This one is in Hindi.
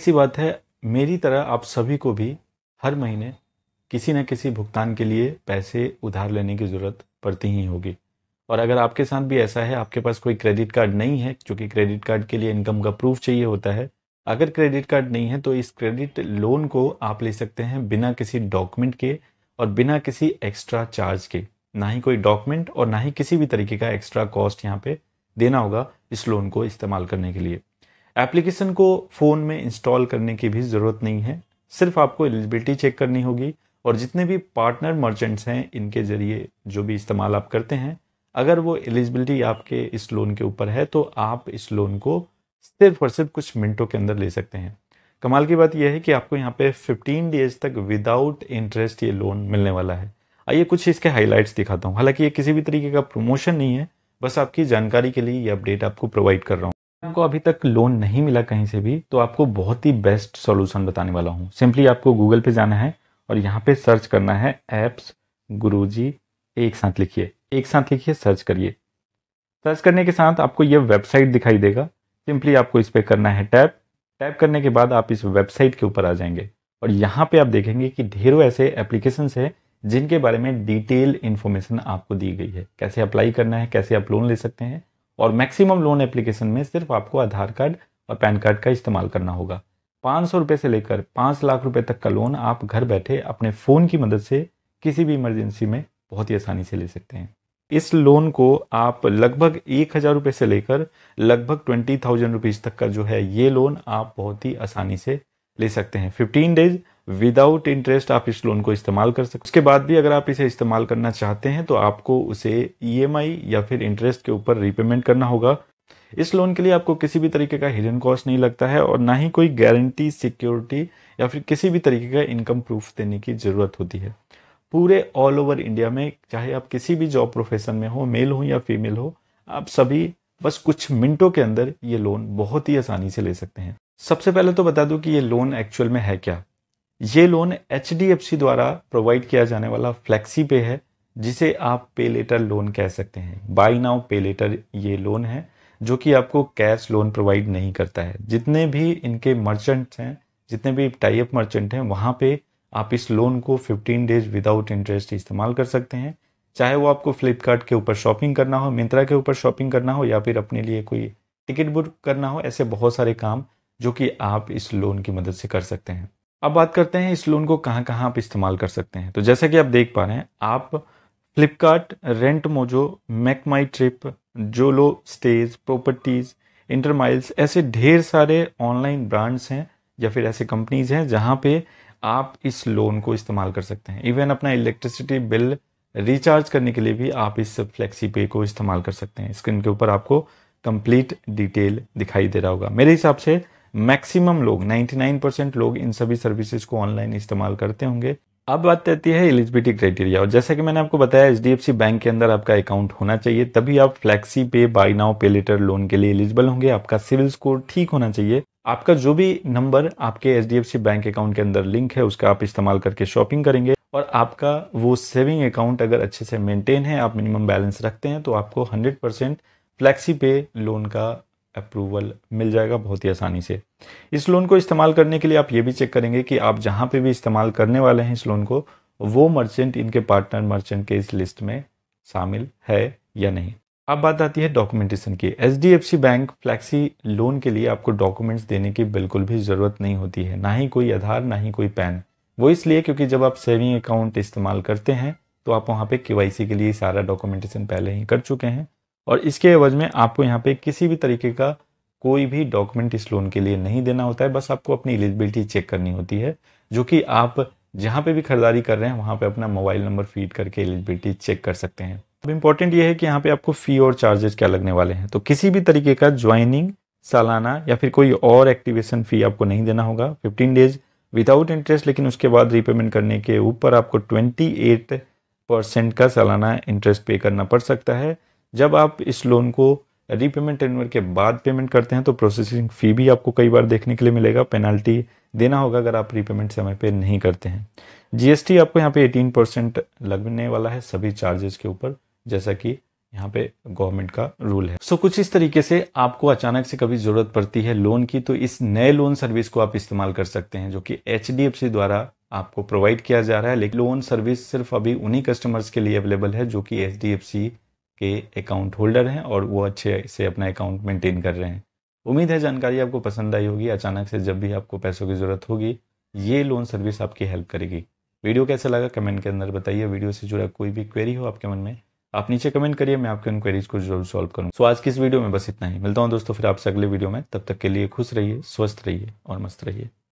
सी बात है मेरी तरह आप सभी को भी हर महीने किसी न किसी भुगतान के लिए पैसे उधार लेने की ज़रूरत पड़ती ही होगी और अगर आपके साथ भी ऐसा है आपके पास कोई क्रेडिट कार्ड नहीं है क्योंकि क्रेडिट कार्ड के लिए इनकम का प्रूफ चाहिए होता है अगर क्रेडिट कार्ड नहीं है तो इस क्रेडिट लोन को आप ले सकते हैं बिना किसी डॉक्यूमेंट के और बिना किसी एक्स्ट्रा चार्ज के ना ही कोई डॉक्यूमेंट और ना ही किसी भी तरीके का एक्स्ट्रा कॉस्ट यहाँ पे देना होगा इस लोन को इस्तेमाल करने के लिए एप्लीकेशन को फ़ोन में इंस्टॉल करने की भी ज़रूरत नहीं है सिर्फ आपको एलिजिबिलिटी चेक करनी होगी और जितने भी पार्टनर मर्चेंट्स हैं इनके ज़रिए जो भी इस्तेमाल आप करते हैं अगर वो एलिजिबिलिटी आपके इस लोन के ऊपर है तो आप इस लोन को सिर्फ और सिर्फ कुछ मिनटों के अंदर ले सकते हैं कमाल की बात यह है कि आपको यहाँ पे 15 डेज तक विदाउट इंटरेस्ट ये लोन मिलने वाला है आइए कुछ इसके हाइलाइट्स दिखाता हूँ हालांकि ये किसी भी तरीके का प्रमोशन नहीं है बस आपकी जानकारी के लिए ये अपडेट आपको प्रोवाइड कर रहा हूँ आपको अभी तक लोन नहीं मिला कहीं से भी तो आपको बहुत ही बेस्ट सॉल्यूशन बताने वाला हूँ सिंपली आपको गूगल पे जाना है और यहाँ पे सर्च करना है एप्स गुरुजी एक साथ लिखिए एक साथ लिखिए सर्च करिए सर्च करने के साथ आपको ये वेबसाइट दिखाई देगा सिंपली आपको इस पर करना है टैप टैप करने के बाद आप इस वेबसाइट के ऊपर आ जाएंगे और यहाँ पे आप देखेंगे कि ढेरों ऐसे एप्लीकेशन है जिनके बारे में डिटेल इन्फॉर्मेशन आपको दी गई है कैसे अप्लाई करना है कैसे आप लोन ले सकते हैं और मैक्सिमम लोन एप्लीकेशन में सिर्फ आपको आधार कार्ड और पैन कार्ड का इस्तेमाल करना होगा पाँच सौ रुपये से लेकर पाँच लाख रुपये तक का लोन आप घर बैठे अपने फ़ोन की मदद से किसी भी इमरजेंसी में बहुत ही आसानी से ले सकते हैं इस लोन को आप लगभग एक हज़ार रुपये से लेकर लगभग ट्वेंटी थाउजेंड रुपीज़ तक का जो है ये लोन आप बहुत ही आसानी से ले सकते हैं फिफ्टीन डेज विदाउट इंटरेस्ट आप इस लोन को इस्तेमाल कर सकते उसके बाद भी अगर आप इसे इस्तेमाल करना चाहते हैं तो आपको उसे ई e या फिर इंटरेस्ट के ऊपर रीपेमेंट करना होगा इस लोन के लिए आपको किसी भी तरीके का हिडन कॉस्ट नहीं लगता है और ना ही कोई गारंटी सिक्योरिटी या फिर किसी भी तरीके का इनकम प्रूफ देने की ज़रूरत होती है पूरे ऑल ओवर इंडिया में चाहे आप किसी भी जॉब प्रोफेशन में हो मेल हो या फीमेल हो आप सभी बस कुछ मिनटों के अंदर ये लोन बहुत ही आसानी से ले सकते हैं सबसे पहले तो बता दूं कि ये लोन एक्चुअल में है क्या ये लोन एच द्वारा प्रोवाइड किया जाने वाला फ्लेक्सी पे है जिसे आप पे लेटर लोन कह सकते हैं बाई नाउ पे लेटर ये लोन है जो कि आपको कैश लोन प्रोवाइड नहीं करता है जितने भी इनके मर्चेंट्स हैं जितने भी टाइप मर्चेंट हैं वहाँ पे आप इस लोन को 15 डेज विदाउट इंटरेस्ट इस्तेमाल कर सकते हैं चाहे वो आपको फ्लिपकार्ट के ऊपर शॉपिंग करना हो मिंत्रा के ऊपर शॉपिंग करना हो या फिर अपने लिए कोई टिकट बुक करना हो ऐसे बहुत सारे काम जो कि आप इस लोन की मदद से कर सकते हैं अब बात करते हैं इस लोन को कहाँ कहाँ आप इस्तेमाल कर सकते हैं तो जैसा कि आप देख पा रहे हैं आप Flipkart Rentomojo MakeMyTrip Zolo stays properties InterMiles ऐसे ढेर सारे ऑनलाइन ब्रांड्स हैं या फिर ऐसे कंपनीज हैं जहाँ पे आप इस लोन को इस्तेमाल कर सकते हैं इवन अपना इलेक्ट्रिसिटी बिल रिचार्ज करने के लिए भी आप इस फ्लेक्सी पे को इस्तेमाल कर सकते हैं स्क्रीन के ऊपर आपको कंप्लीट डिटेल दिखाई दे रहा होगा मेरे हिसाब से मैक्सिमम लोग 99 परसेंट लोग इन सभी सर्विसेज को ऑनलाइन इस्तेमाल करते होंगे अब बात कहती है एलिजिबिलिटी क्राइटेरिया और जैसा कि मैंने आपको बताया एच बैंक के अंदर आपका अकाउंट होना चाहिए तभी आप FlexiPay buy now pay later loan के लिए एलिजिबल होंगे आपका सिविल स्कोर ठीक होना चाहिए आपका जो भी नंबर आपके एच बैंक अकाउंट के अंदर लिंक है उसका आप इस्तेमाल करके शॉपिंग करेंगे और आपका वो सेविंग अकाउंट अगर अच्छे से मेंटेन है आप मिनिमम बैलेंस रखते हैं तो आपको hundred percent FlexiPay loan का अप्रूवल मिल जाएगा बहुत ही आसानी से इस लोन को इस्तेमाल करने के लिए आप ये भी चेक करेंगे कि आप जहाँ पे भी इस्तेमाल करने वाले हैं इस लोन को वो मर्चेंट इनके पार्टनर मर्चेंट के इस लिस्ट में शामिल है या नहीं अब बात आती है डॉक्यूमेंटेशन की H D F C bank flexi loan के लिए आपको डॉक्यूमेंट्स देने की बिल्कुल भी ज़रूरत नहीं होती है ना ही कोई आधार ना ही कोई पैन वो इसलिए क्योंकि जब आप सेविंग अकाउंट इस्तेमाल करते हैं तो आप वहाँ पे के के लिए सारा डॉक्यूमेंटेशन पहले ही कर चुके हैं और इसके एवज में आपको यहाँ पे किसी भी तरीके का कोई भी डॉक्यूमेंट इस लोन के लिए नहीं देना होता है बस आपको अपनी एलिजिबिलिटी चेक करनी होती है जो कि आप जहाँ पे भी खरीदारी कर रहे हैं वहाँ पे अपना मोबाइल नंबर फीड करके एलिजिबिलिटी चेक कर सकते हैं अब इम्पोर्टेंट ये है कि यहाँ पे आपको फ़ी और चार्जेस क्या लगने वाले हैं तो किसी भी तरीके का ज्वाइनिंग सालाना या फिर कोई और एक्टिवेशन फ़ी आपको नहीं देना होगा फिफ्टीन डेज विदाउट इंटरेस्ट लेकिन उसके बाद रीपेमेंट करने के ऊपर आपको ट्वेंटी एट परसेंट का सालाना इंटरेस्ट पे करना पड़ सकता है जब आप इस लोन को रीपेमेंट टेनवर के बाद पेमेंट करते हैं तो प्रोसेसिंग फ़ी भी आपको कई बार देखने के लिए मिलेगा पेनल्टी देना होगा अगर आप रीपेमेंट समय पर नहीं करते हैं जीएसटी आपको यहाँ पे 18 परसेंट लगने वाला है सभी चार्जेस के ऊपर जैसा कि यहाँ पे गवर्नमेंट का रूल है सो so, कुछ इस तरीके से आपको अचानक से कभी जरूरत पड़ती है लोन की तो इस नए लोन सर्विस को आप इस्तेमाल कर सकते हैं जो कि एच द्वारा आपको प्रोवाइड किया जा रहा है लेकिन लोन सर्विस सिर्फ अभी उन्हीं कस्टमर्स के लिए अवेलेबल है जो कि एच के अकाउंट होल्डर हैं और वो अच्छे से अपना अकाउंट मेंटेन कर रहे हैं उम्मीद है जानकारी आपको पसंद आई होगी अचानक से जब भी आपको पैसों की ज़रूरत होगी ये लोन सर्विस आपकी हेल्प करेगी वीडियो कैसा लगा कमेंट के अंदर बताइए वीडियो से जुड़ा कोई भी क्वेरी हो आपके मन में आप नीचे कमेंट करिए मैं आपके उन क्वेरीज को जरूर सॉल्व करूँ सो आज की इस वीडियो में बस इतना ही मिलता हूँ दोस्तों फिर आपसे अगले वीडियो में तब तक के लिए खुश रहिए स्वस्थ रहिए और मस्त रहिए